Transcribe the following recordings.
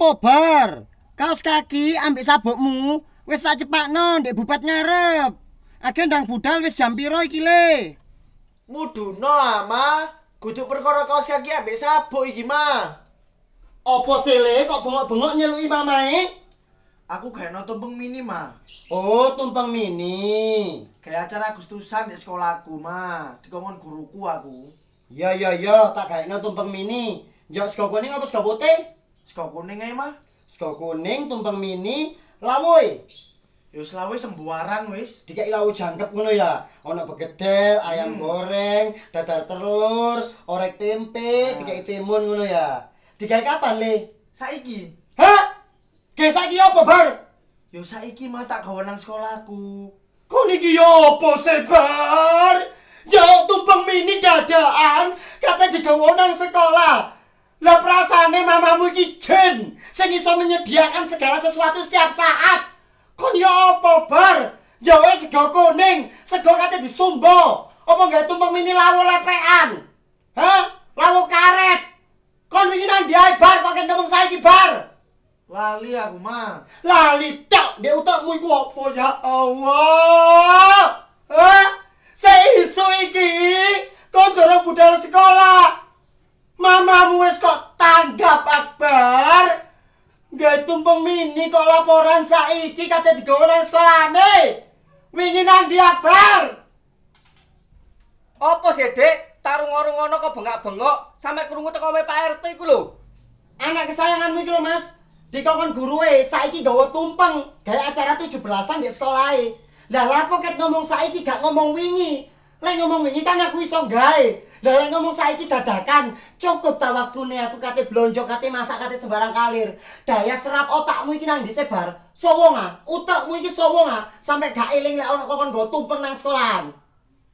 opo bar? Kaos kaki ambek sabukmu wis tak cepakno ndek bubat ngarep. Agen ndang budal wis jam piro iki le? Muduno ama, kudu perkara kaos kaki ambek sabuk iki mah. Apa sele kok bengok-bengok nyeluki mamae? Aku gaeno tumpeng mini, Ma. Oh, tumpeng mini. Kayak acara Agustusan di sekolahku, Ma. Dikongon guruku aku. Iya, iya, iya. Tak gaeno tumpeng mini. Jok sekolah ini ngapas kabote? Iya. Sego kuning ae, Mah. Sego kuning tumpeng mini lawoe. Yo lawoe sembuarang wis. Dikeki lawoe jangkep ngono ya. Ana begedel, ayam hmm. goreng, dadar telur, orek tempe, nah. dikeki timun ngono ya. Dikeki kapan, Le? Saiki. Hah? Ge saiki apa, Bar? Yo saiki mah tak gawe nang sekolahku. Kok niki yo apa, Bar? Jauh tumpeng mini dadaan, katanya digawe nang sekolah. Lah perasaannya mamamu iki jin sing iso menyediakan segala sesuatu setiap saat. Kon yo ya apa bar? Jawa sego kuning, sego katanya disumbo. Apa nggak tumpeng mini lawo lepean? Hah? Lawo karet. Kon wingi di diae bar kok kene ngomong saiki bar. Lali aku mah. Lali cok ndek utekmu iku apa ya Allah? Hah? Seisu iki kon dorong budal sekolah. Mamamu wis kok tanggap Akbar? Gak tumpeng mini kok laporan saiki kate digawe nang sekolahane. Wingi nang di Akbar. Apa sih, Dek? Tarung orang ngono kok bengak-bengok sampai kerungu teko Pak RT iku lho. Anak kesayanganmu iku lho, Mas. Dikongkon gurue, saiki gawa tumpeng gaya acara 17-an di sekolah. Lah lapo ket ngomong saiki gak ngomong wingi. Lek ngomong wingi kan aku iso gawe. Lah ngomong saiki dadakan, cukup ta waktune aku kate blonjo kate masak kate sembarang kalir. Daya serap otakmu iki nang disebar. Sowonga, ah, otakmu iki sowonga ah, sampe gak eling lek ana kokon nggo tumpeng nang sekolahan.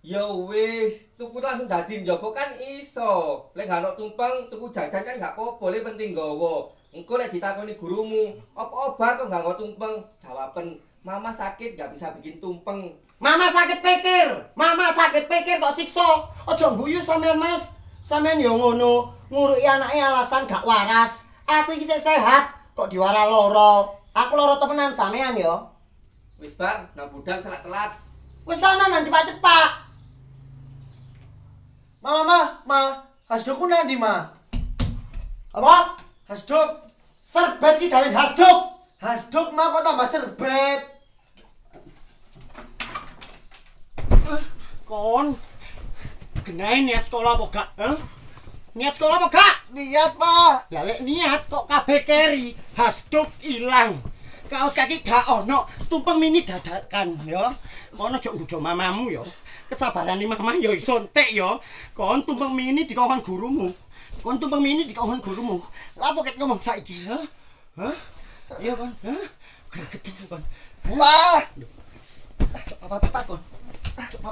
Ya wis, tuku langsung dadi njogo kan iso. Lek gak tumpeng, tuku jajan kan gak apa le penting gowo. Engko lek ditakoni gurumu, opo obat kok gak nggo tumpeng? Jawaban, mama sakit gak bisa bikin tumpeng. Mama sakit pikir, mama sakit pikir kok siksa. Aja guyu sampean Mas. Sampean yo ya ngono, nguruki anake alasan gak waras. Aku iki sehat, kok diwara loro. Aku loro temenan sampean yo. Ya. Wis, Bang, nang budal salah telat. Wis ana nang cepat. Mama, ma, ma, hasdukku nanti, ma. Apa? Hasduk. Serbet iki gawe hasduk. Hasduk ma kok tambah serbet. Kon, genain niat sekolah apa gak? Eh? Niat sekolah apa gak? Niat, Pak. Lah niat kok kabeh keri, hasduk hilang, Kaos kaki gak ono, tumpeng mini dadakan yo, ya. Kono jek ujo mamamu yo, ya. Kesabaran mamah ya iso entek ya. Kon tumpeng mini di dikongkon gurumu. Kon tumpeng mini di dikongkon gurumu. Lah apa ket ngomong saiki, ha? Eh? Hah? Iya, Kon. Hah? Gregetin, Kon. Wah. Apa-apa, Kon. Papa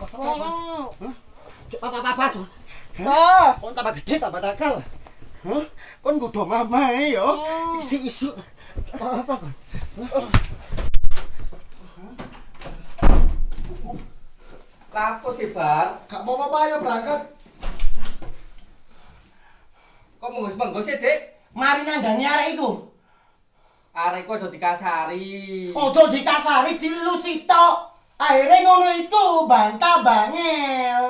papa. Hah? Kon tambah gede tambah nakal. Hah? Kon nggodho mamae yo. Isi-isi. Apa kon? Lapo sih, Bar? Gak mau apa-apa ayo berangkat. Kok menggus menggus sih, Dik? Mari nandani arek iku. Arek iku aja dikasari. kasari di dilusito akhirnya ngono itu bantah bangel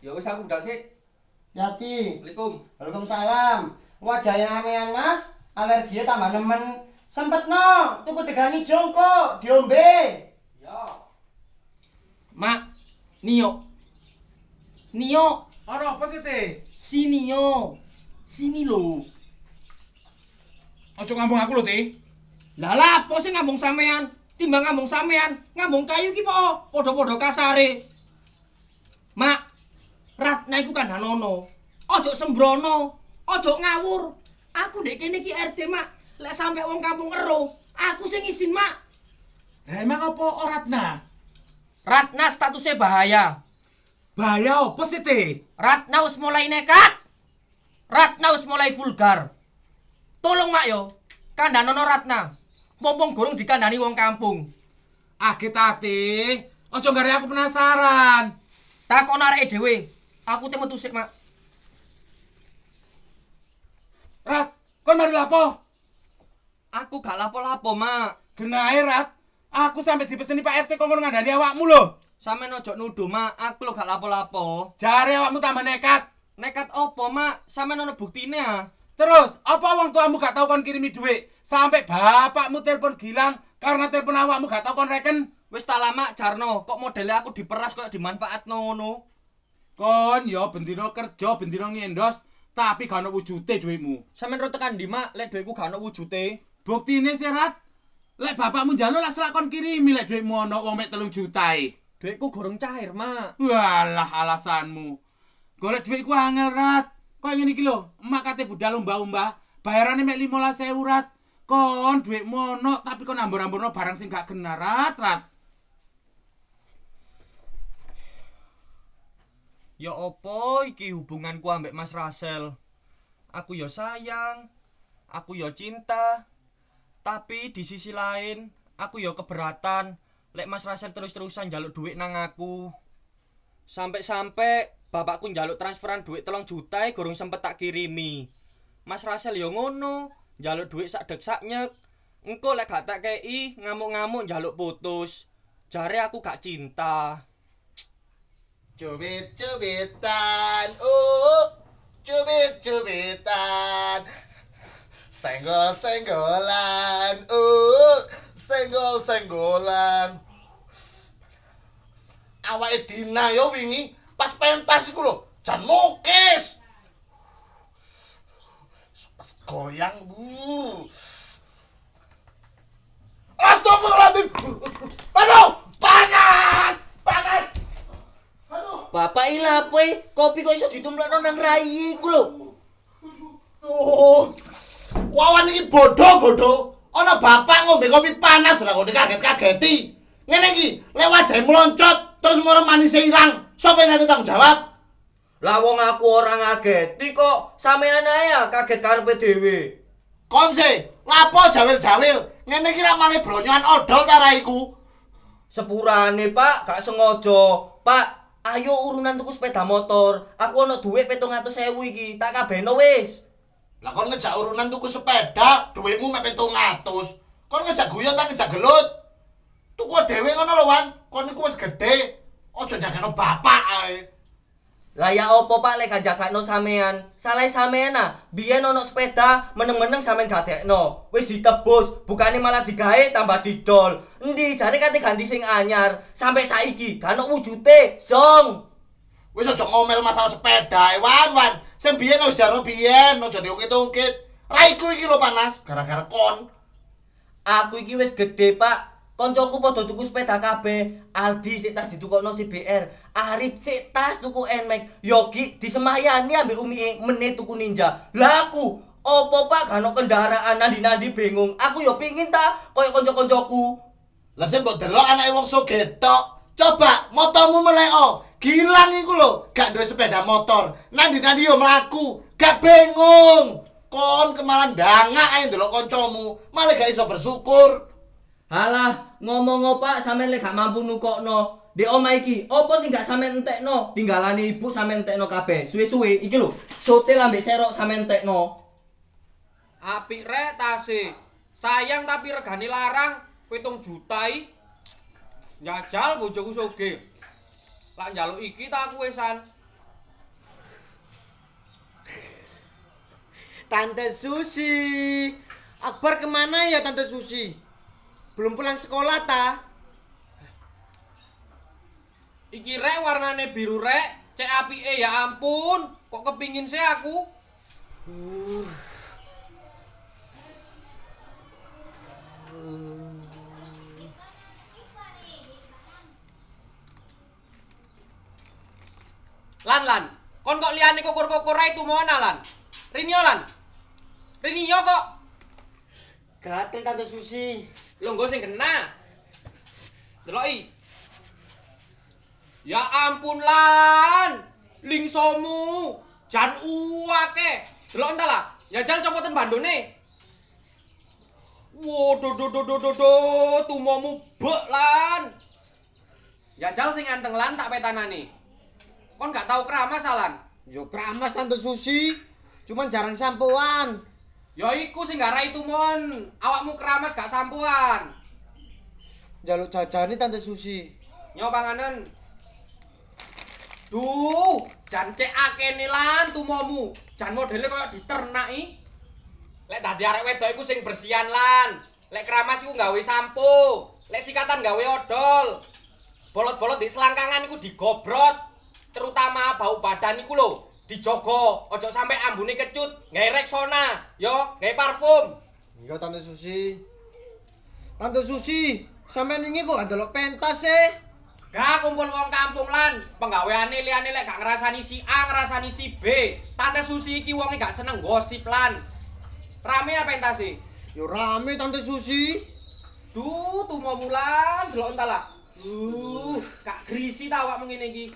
ya wis aku udah sih Yati Assalamualaikum Waalaikumsalam wajahnya amean mas alergi tambah nemen sempet no tuku degani jongko diombe ya mak nio nio Ora apa sih teh? Sini yo. Sini lo. Ojo ngambung aku lo teh. Lah lah, apa sih ngambung sampean? timbang ngambung sampean, ngambung kayu ki po, podo-podo kasare. Mak, Ratna iku kan hanono. Ojo sembrono, ojo ngawur. Aku dek kene ki RT, Mak. Lek sampai wong kampung ero, aku sing isin, Mak. Lah emang apa Ratna? Ratna statusnya bahaya. Bahaya apa sih, teh Ratna harus mulai nekat. Ratna harus mulai vulgar. Tolong, Mak yo. kan hanono Ratna. mumpung gurung dikandani wong kampung. Agi ah, tati, ojo ngare aku penasaran. Takon areke dhewe. Aku te metu Mak. Rat, kon mari lapo? Aku gak lapo-lapo, Mak. Genae, Rat. Aku sampe dipeseni Pak RT kok ngandani awakmu lho. Sampe ojo nuduh, Mak. Aku lho gak lapo-lapo. Jare awakmu tambah nekat. Nekat opo, Mak? Sampe ono buktine ah. Terus, apa wong tuamu gak tau kon kirimi duit? Sampai bapakmu telepon gilang karena telepon awakmu gak tau kon reken? Wis tak lama, Jarno, kok modelnya aku diperas kok dimanfaat no no? Kon, yo bendino kerja, bendino ngendos, tapi gak ada wujudnya duitmu. Sampai nro tekan di lek duitku gak ada wujudnya. Bukti ini serat, lek bapakmu jalo lah selak kon kirimi lek duitmu ono wong mek telung jutai. E. Duitku goreng cair, mak. Walah alasanmu. Golek duitku angel, rat. Kau ngene iki lho, emak kate budal lomba-lomba, bayarane mek 15.000 rat. Kon duit mono tapi kon ambur-amburno barang sing gak kena rat, rat. Ya opo iki hubunganku ambek Mas Rasel? Aku ya sayang, aku ya cinta. Tapi di sisi lain, aku ya keberatan lek Mas Rasel terus-terusan jaluk duit nang aku. Sampai-sampai bapakku njaluk transferan duit telung juta eh, gorong sempet tak kirimi Mas Rasel yo ya ngono njaluk duit sak dek sak nyek engko lek gak tak kei ngamuk-ngamuk njaluk putus jare aku gak cinta cubit cubitan uh cubit cubitan senggol senggolan uh senggol senggolan awake Dina yo ya wingi pas pentas iku lho jan mokes pas goyang bu Astagfirullahaladzim Aduh panas panas Aduh Bapak ila apa Kopi kok iso ditumplokno nang rai iku lho. Oh. Wawan iki bodoh-bodoh. Ana bapak ngombe kopi panas lah kok kaget kageti Ngene iki, lewat jahe meloncot terus moro manise ilang. Sapa yang nanti tanggung jawab? Lah wong aku orang kaget, kok sampean ae kaget karepe dhewe. Konse, ngapa jawil-jawil? Ngene iki ra male bronyoan odol ta raiku? Sepurane, Pak, gak sengaja. Pak, ayo urunan tuku sepeda motor. Aku ana dhuwit petongatus sewu iki, tak kabehno wis. Lah kon ngejak urunan tuku sepeda, dhuwitmu mek 700. Kon ngejak guyon tak ngejak gelut. Tuku dhewe ngono lho, Wan. Kon iku wis gedhe, Ojo papa bapak ae. Lah ya opo Pak lek gajakno sampean? Salah sampean ah, biyen ono sepeda meneng-meneng sampean gadekno. Wis ditebus, bukane malah digawe tambah didol. Ndi cari kate ganti sing anyar. Sampai saiki gak ono wujute, Song. Wis aja ngomel masalah sepeda, Wan, Wan. Sing biyen wis jaro biyen, aja diungkit-ungkit. Raiku iki lho panas gara-gara kon. Aku iki wis gede, Pak. Koncoku padha tuku sepeda kabeh. Aldi sik tas ditukokno si BR. Arif sik tas tuku Nmax. Yogi disemayani ambek Umi e meneh tuku Ninja. Lah aku opo Pak gano kendaraan nandi-nandi bingung. Aku yo pingin ta koyo kanca-kancaku. Lah sing mbok delok anake wong so getok. Coba motomu meleo. Gilang iku lho, gak duwe sepeda motor. nandi nadi yo mlaku, gak bingung. Kon kemalan dangak ae ndelok kancamu, malah gak iso bersyukur. halah ngomong apa sampean lek gak mampu nukokno. Di oma iki, opo sih gak sampean entekno? Tinggalane ibu sampean entekno kabeh. Suwe-suwe iki lho, sote lambek serok sampean entekno. Apik rek Sayang tapi regani larang, pitung juta i. Njajal bojoku soge. Lak njaluk iki tak kuwe Tante Susi. Akbar kemana ya Tante Susi? belum pulang sekolah ta iki rek warnane biru rek cek e ya ampun kok kepingin saya aku uh. lan lan kon kok liane kokor-kokor itu mau lan Rinio lan Rinio kok gatel tante Susi Lungguh sing kena. Deloki. Ya ampun lan, lingsomu jan uake. Delok entar lah, ya jan copoten bandone. Wo do do do do do tumomu bek lan. Ya jal sing anteng lan tak petanane. Kon gak tahu kramas lan. Yo kramas tante Susi, cuman jarang sampoan. Ya iku sing gara itu mon, awakmu keramas gak sampuan. Jaluk jajane tante Susi. Nyo panganan. Duh, jan cekake lan, tumomu. Jan modele koyo diternaki. Lek dadi arek wedok iku sing bersihan lan. Lek keramas iku gawe sampo. Lek sikatan gawe odol. Bolot-bolot di selangkangan iku digobrot. Terutama bau badan iku lho. dijogo ojo sampe ambune kecut ngerek sona yo nge parfum iya tante susi tante susi sampe ini kok ada lo pentas sih e? gak kumpul wong kampung lan penggaweane liane lek gak ngerasani si A ngerasani si B tante susi iki wongnya gak seneng gosip lan rame ya pentas sih e? yo rame tante susi duh tuh mau mulan delok entahlah uh kak krisi tawa mengenai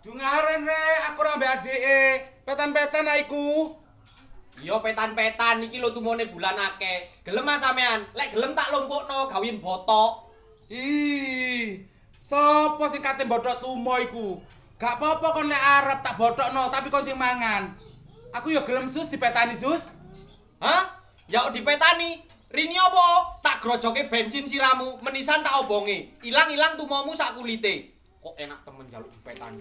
Dungaren re, aku rambe e. Petan-petan aiku. yo iya, petan-petan iki lo tumone bulan akeh. Gelem ah sampean. Lek gelem tak lompokno gawin botok. Ih. Sopo sing kate botok tumo iku? Gak apa-apa kon lek arep tak botokno, tapi kon sing mangan. Aku ya gelem sus di petani sus. Hah? Ya dipetani. Rini apa? Tak grojoke bensin siramu, menisan tak obonge. Ilang-ilang tumomu sak kulite. Kok enak temen jaluk di petani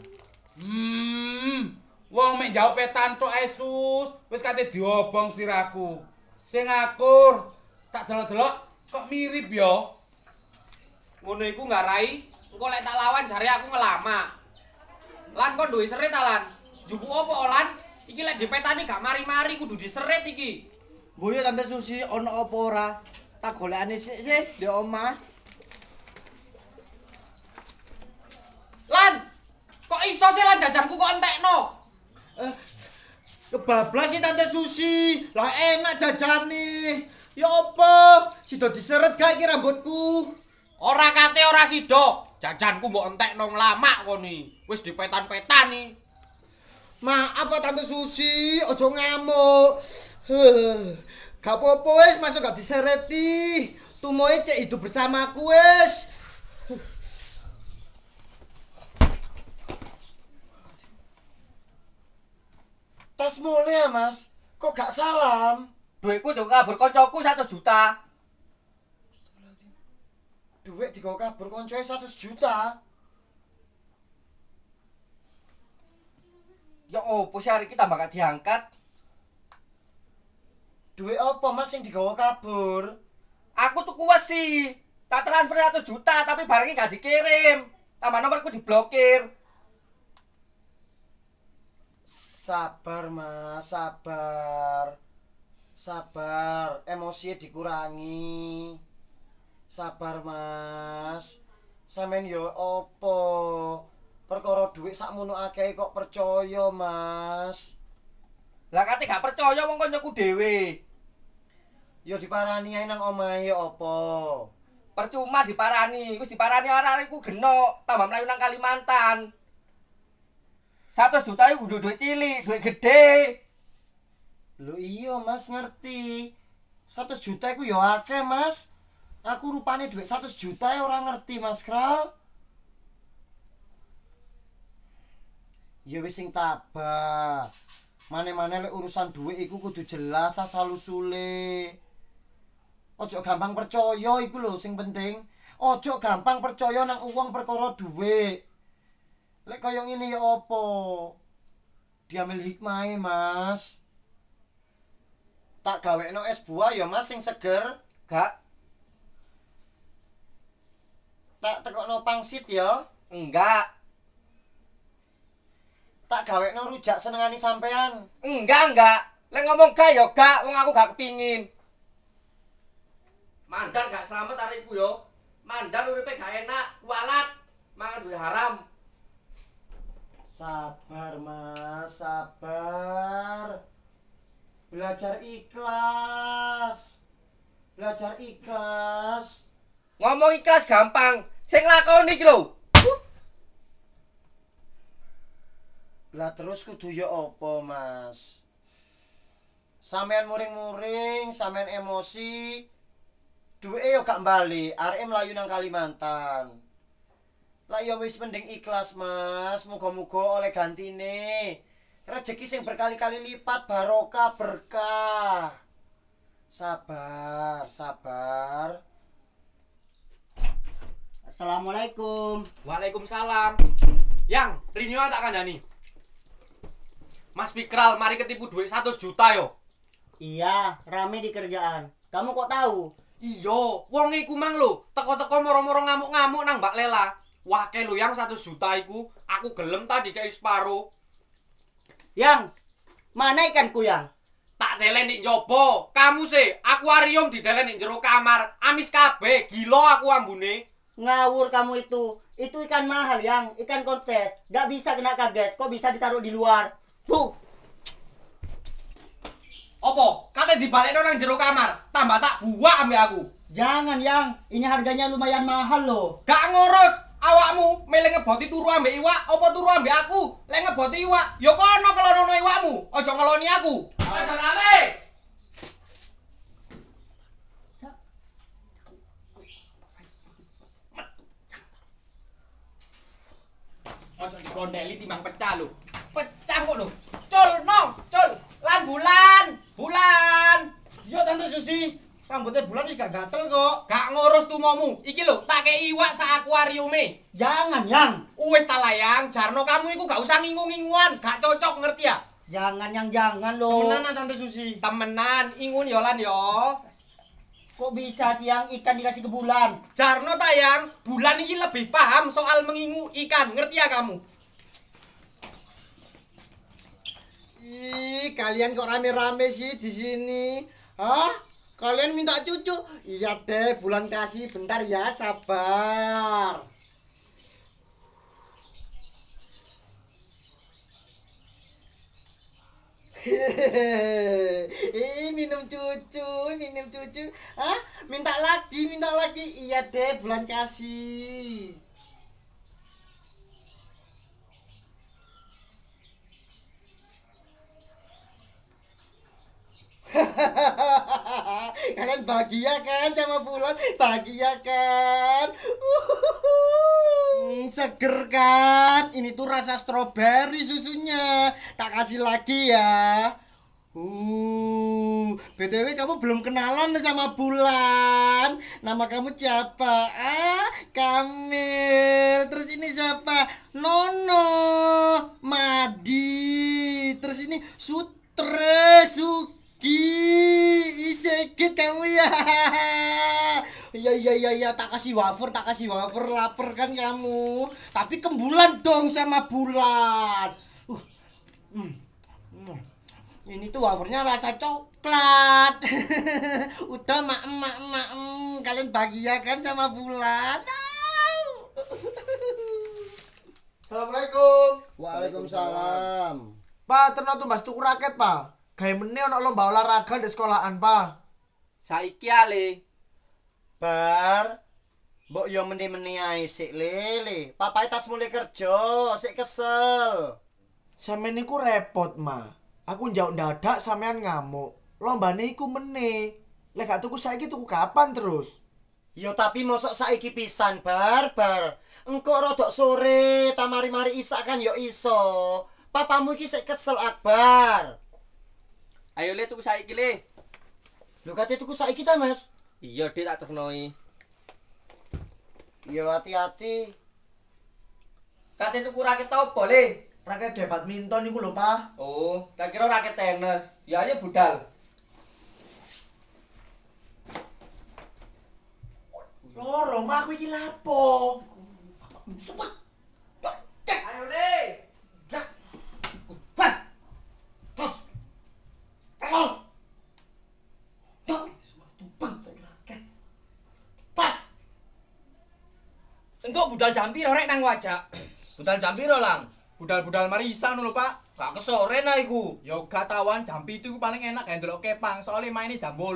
Hmm, wong mek jawab wetan tok ae sus, wis kate diobong sirahku. Sing akur, tak delok-delok kok mirip yo. Ngono iku enggak rai, engko lek tak lawan jare aku ngelama. Lan kok duwe serit lan. Jubu opo olan? Iki lek dipetani gak mari-mari kudu diseret, iki. Mbok tante Susi ana apa ora? Tak golekane sik sih di omah. Lan, Kok iso sih lah jajanku kok entekno? Eh, kebablas sih Tante Susi. Lah enak jajane. Ya opo, Sido diseret gak iki rambutku? Ora kate ora sido. Jajanku mbok entekno nglamak koni. Wis dipetan-petan ni. Maaf Tante Susi, ojo ngamuk. Gak wis, masuk gak disereti. Tumoe cek itu bersamaku wis. Tas mulai ya mas, kok gak salam? Duitku juga kabur koncoku satu juta. Duit di kabur koncoknya satu juta. Ya opo sih hari kita bakal diangkat? Duit opo mas yang digawa kabur? Aku tuh kuas sih. Tak transfer satu juta tapi barangnya gak dikirim. Tambah nomorku diblokir. sabar mas sabar sabar emosi dikurangi sabar mas samen yo opo perkara duit sak mono akeh kok percaya mas lah kate gak percaya wong kancaku dhewe yo diparani ae nang omahe opo percuma diparani wis diparani ora iku genok tambah mlayu nang Kalimantan Satu juta itu udah duit cili, duit gede. Lo iyo mas ngerti. Satu juta itu ya oke mas. Aku rupanya duit satu juta ya orang ngerti mas Kral. Ya wis sing tabah. Mane-mane urusan duit iku kudu jelas asal usule. Ojo gampang percaya iku lho sing penting. Ojo gampang percaya nang uang perkara duit. Lek kaya ngene ya opo, Diambil hikmahe, Mas. Tak gawekno es buah ya, Mas, sing seger. Gak. Tak tekokno pangsit ya? Enggak. Tak gawekno rujak senengane sampean. Enggak, enggak. Lek ngomong gak ya gak, wong aku gak kepingin. Mandan gak selamat arekku yo. Mandan uripe gak enak, kualat. Mangan duwe haram. sabar mas sabar belajar ikhlas belajar ikhlas ngomong ikhlas gampang sing lakoni iki lho lah terus kudu ya apa mas sampean muring-muring sampean emosi duwe yo gak bali are melayu nang Kalimantan Lah ya wis mending ikhlas, Mas. Muga-muga oleh ganti nih. Rezeki sing berkali-kali lipat barokah berkah. Sabar, sabar. Assalamualaikum. Waalaikumsalam. Yang Rinyo tak Dani Mas Fikral, mari ketipu duit 100 juta yo. Iya, rame di kerjaan. Kamu kok tahu? iyo, wong iku mang lo, teko-teko moro-moro ngamuk-ngamuk nang Mbak Lela wah kayak lu yang satu juta iku aku gelem tadi kayak isparo. yang mana ikanku yang tak deleni jopo, kamu sih akuarium di deleni jeruk kamar amis kabe, gilo aku ambune ngawur kamu itu itu ikan mahal yang ikan kontes gak bisa kena kaget kok bisa ditaruh di luar tuh opo kata dibalik orang jeruk kamar tambah tak buah ambil aku Jangan yang, ini harganya lumayan mahal loh. Gak ngurus, awakmu milih ngeboti turu ambek iwak, apa turu ambek aku? Lek ngeboti iwak, ya kono kelonono iwakmu, ojo ngeloni aku. Ojo rame. Ojo dikondeli timbang pecah loh. Pecah kok lho. Cul, no, cul. Lan bulan, bulan. Yo Tante Susi. Rambutnya bulan sih gak gatel kok. Gak ngurus tuh momu. Iki lo tak kayak iwak sa akuariume. Jangan, Yang. Uwes talayang, Jarno kamu iku gak usah ngingu-nginguan, gak cocok ngerti ya? Jangan yang jangan lo. Temenan Tante Susi. Temenan, ingun yolan ya, yo. Ya. Kok bisa siang ikan dikasih ke bulan? Jarno tayang, bulan ini lebih paham soal mengingu ikan, ngerti ya kamu? Ih, kalian kok rame-rame sih di sini? Hah? Kalian minta cucu? Iya deh, bulan kasih bentar ya, sabar. hehehe Ih, minum cucu, minum cucu. Ah, minta lagi, minta lagi. Iya deh, bulan kasih. kalian bahagia kan sama bulan bahagia kan hmm, seger kan ini tuh rasa stroberi susunya tak kasih lagi ya Uh, BTW kamu belum kenalan sama Bulan. Nama kamu siapa? Ah, Kamil. Terus ini siapa? Nono, Madi. Terus ini Sutre, Suki. Ki, sakit kamu ya. Iya iya iya iya tak kasih wafer, tak kasih wafer, lapar kan kamu. Tapi kembulan dong sama bulan. Uh. Hmm, hmm. Ini tuh wafernya rasa coklat. Udah mak mak mak mm. kalian bahagia kan sama bulan. Assalamualaikum. Waalaikumsalam. Pak, ternyata tuh Mas tuku raket, Pak. gaimene ana lomba olahraga di sekolahan, Pa. Saiki ale. Bar mbok yo meneh-meneh ae sik lele. Papae tas mule kerja, sik kesel. Sampeyan niku repot, Ma. Aku njauk dadak sampean ngamuk. Lombane iku meneh. Le, gak tuku saiki tuku kapan terus? Yo tapi mosok saiki pisan, Bar, Bar. Engko rodok sore, tamari-mari isak kan yo iso. Papamu iki sik kesel, Akbar. Ayo le tuku saiki le. Lho kate tuku saiki ta, Mas? Iya, dek, tak tekenoi. Iya, hati-hati. Kate tuku raket opo, Le? Raket badminton iku lho, Pak. Oh, tak kira raket tenis. Ya ayo budal. Loro, mak iki lapo? Sepet. budal jampiro rek nang wajak. Budal jampiro lang. Budal-budal marisan lho, Pak. Gak kesoren ae iku. Ya gatawan jampi itu paling enak ya ndelok kepang, soalnya maine jam 8.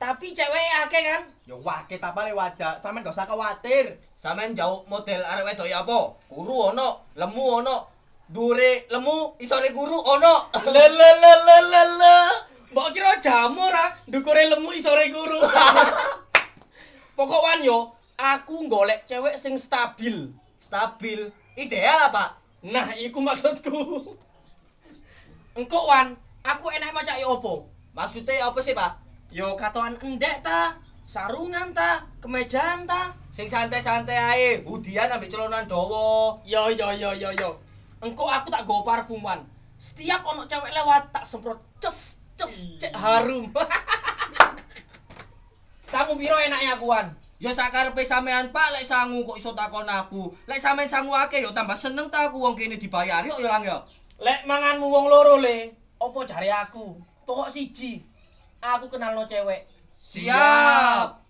Tapi cewek akeh kan? Ya wake ta pale wajak. Sampeyan gak usah khawatir. Sampeyan jauh model arek wedok ya apa? Guru ono, lemu ono. Dure lemu, isore guru ono. Lelelelelele. Mbok kira jamur ah, dukure lemu isore kuru. Pokoknya yo, aku golek cewek sing stabil stabil ideal apa nah iku maksudku Engkau wan aku enak maca opo maksudnya apa sih pak yo katoan endek ta sarungan ta kemejaan ta sing santai-santai ae hudian ambek celonan dowo. yo yo yo yo yo Engkau aku tak go parfuman setiap ono cewek lewat tak semprot ces ces cek harum samu biro enaknya Wan. Yo sakarepe sampean Pak lek sangu kok iso takon aku. Lek sampean sangu akeh yo tambah seneng ta aku wong kene dibayar yo ilang yo. Lek manganmu wong loro le, opo jare aku? Pokok siji. Aku kenal no cewek. Siap.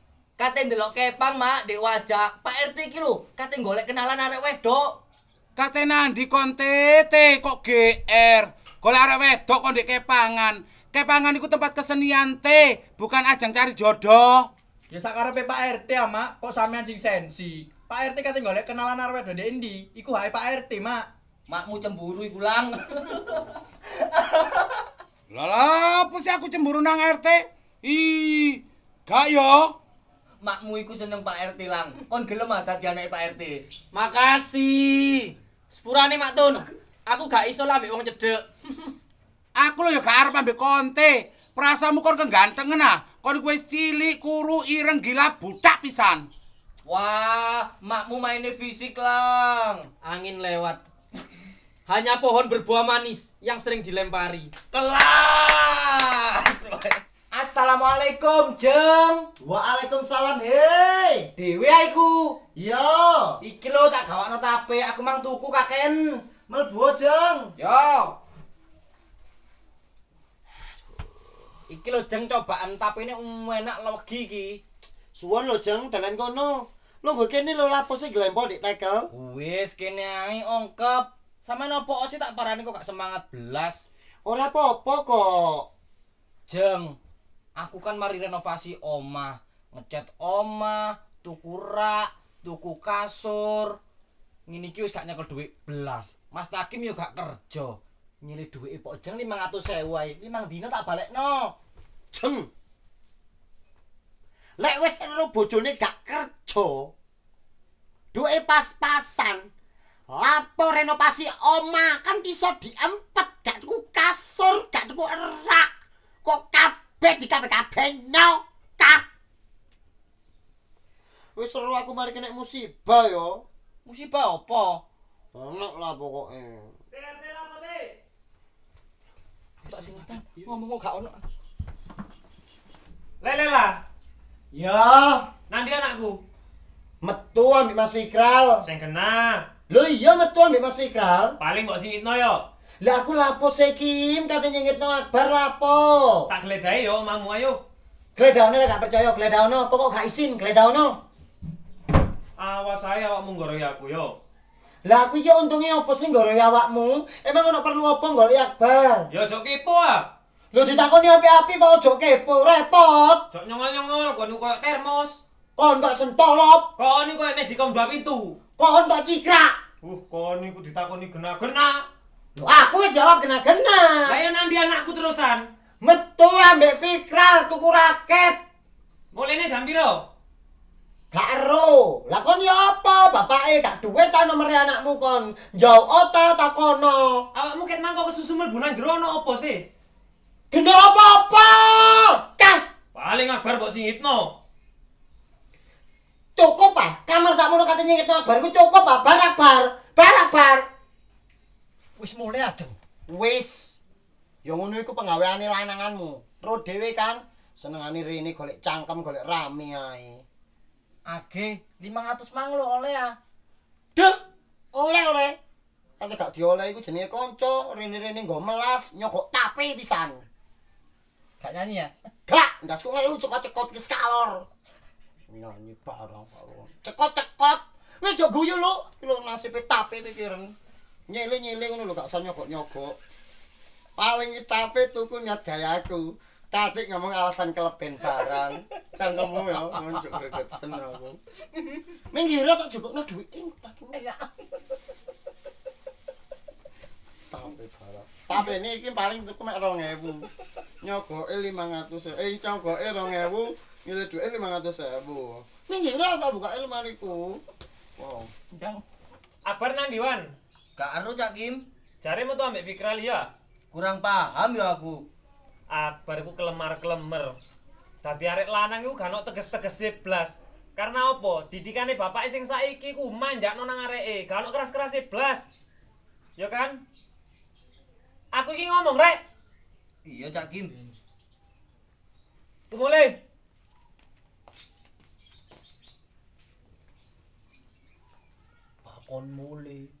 kate ndelok kepang mak di wajak Pak RT kilo. lho kate golek kenalan arek wedok kate nandi kon tete kok GR golek arek wedok kon di kepangan kepangan ikut tempat kesenian teh, bukan ajang cari jodoh ya sakarepe Pak RT ya ah, mak kok sampean sing sensi Pak RT katen golek kenalan arek wedok di endi iku hae Pak RT mak makmu cemburu iku lang Lala, apa sih aku cemburu nang RT? Ih, gak yo. makmu iku seneng Pak RT lang. Kon gelem ah dadi anake Pak RT. Makasih. Sepurane Mak Tun. Aku gak iso lah wong cedhek. Aku lho ya gak arep ambek konte. Prasamu kon kegantengan ah. Kon iku kuwi cilik, kuru, ireng, gila, budak pisan. Wah, makmu maine fisik lang. Angin lewat. Hanya pohon berbuah manis yang sering dilempari. Kelas. Assalamualaikum, Jeng. Waalaikumsalam, hei. Dewi aku. Yo. Iki lo tak gawak no tape, aku mang tuku kaken. Melbu, Jeng. Yo. Iki lo Jeng cobaan tape ini enak lo gigi. Suwon lo Jeng, dengan kono. Lo gue kini lo lapo sih gelembo di tekel. Wis, kini angi ongkep. Sama nopo sih tak parani kok gak semangat belas. Ora apa-apa kok. Jeng, aku kan mari renovasi omah ngecat omah tuku rak tuku kasur ngini ki wis gak nyekel duit belas mas takim yo gak kerja nyilih duit pok jeng lima ngatus sewa dina tak balik no jeng lek wis seru bojone gak kerja duit pas-pasan lapo renovasi omah kan bisa diempet gak tuku kasur gak tuku rak kok kabur Betty kata kata penyau kah? Wis seru aku mari kena musibah yo. Musibah apa? Enak lah pokoknya. Tidak tidak apa sih? Tak singkat. Ngomong ngomong kau nak? Lele lah. Ya. Nanti anakku. Metu ambil Mas Fikral. Saya kena. Lo iya metu ambil Mas Fikral. Paling mbok singitno, yo. Lah aku lapo sekim katanya nyengitno akbar lapo. Tak gledahe yo omahmu ayo. Gledahone lek gak percaya gledahono pokok gak isin gledahono. Awas ae awakmu ngoroi aku yo. Lah aku iki untunge opo sih ngoroi awakmu? Emang ono perlu opo ngoroi akbar? Yo jok kepo ah. Lho ditakoni api-api kok jok kepo repot. Jok nyongol-nyongol kon koyo termos. Kon gak sentolop. Kon iku koyo magic comb dua pintu. Kon tak cikrak. Uh, kon iku ditakoni gena-gena. aku wis jawab kena-kena. Lah yo iya, anakku terusan. Metu ambek Fikral tuku raket. Bolehne jam piro? Gak ero. Lah kon yo ya apa? Bapake gak duwe ta nomere anakmu kon. Jauh ota takono. Awakmu ket mangko kesusu mlebu nang jero ono apa sih? Gendo apa-apa? Kang. Paling ngabar sing singitno. Cukup ah, kamar sakmono katanya itu abar, cukup ah, barak bar. Barak bar. wis moleh adeng? Wis. Ya ngono iku pengaweane lananganmu. Terus dhewe kan senengane rene golek cangkem, golek rame ae. Age 500 mang lo oleh ya. Ah. Duh, oleh ole Tapi gak dioleh iku jenenge kanca, rene-rene nggo melas nyogok tape pisan. Gak nyanyi ya? Gak, ndak suka lu cekot-cekot ke skalor. Nyanyi bareng kalau. Cekot-cekot. Wis jo guyu lu, lu nasibe tape pikiran. nyiling-nyiling ngono lho gak usah nyogok-nyogok. Paling tapi tuku nyat dayaku. Tadi ngomong alasan kelepen barang. Cangkemmu ya, muncuk greget tenan aku. Minggir kok cukupno duit entek. Eh, ya. Tapi parah. Tapi ini iki paling tuku mek 2000. Nyogoke 500. E-, eh nyogoke 2000, ngile duit 500000. Minggir tak buka lemari ku. Wow. Jang. Abar nandiwan. Kak Aru Cak Kim. Cari metu ambek Fikral ya. Kurang paham ya aku. Akbar ku kelemar-kelemer. Tadi arek lanang iku gak ono teges-tegese Karena apa? Didikane bapak iseng saiki ku manjakno nang areke, gak ono keras keras blas. Ya kan? Aku iki ngomong rek. Iya Cak Kim. Kumulai. Bakon mulai.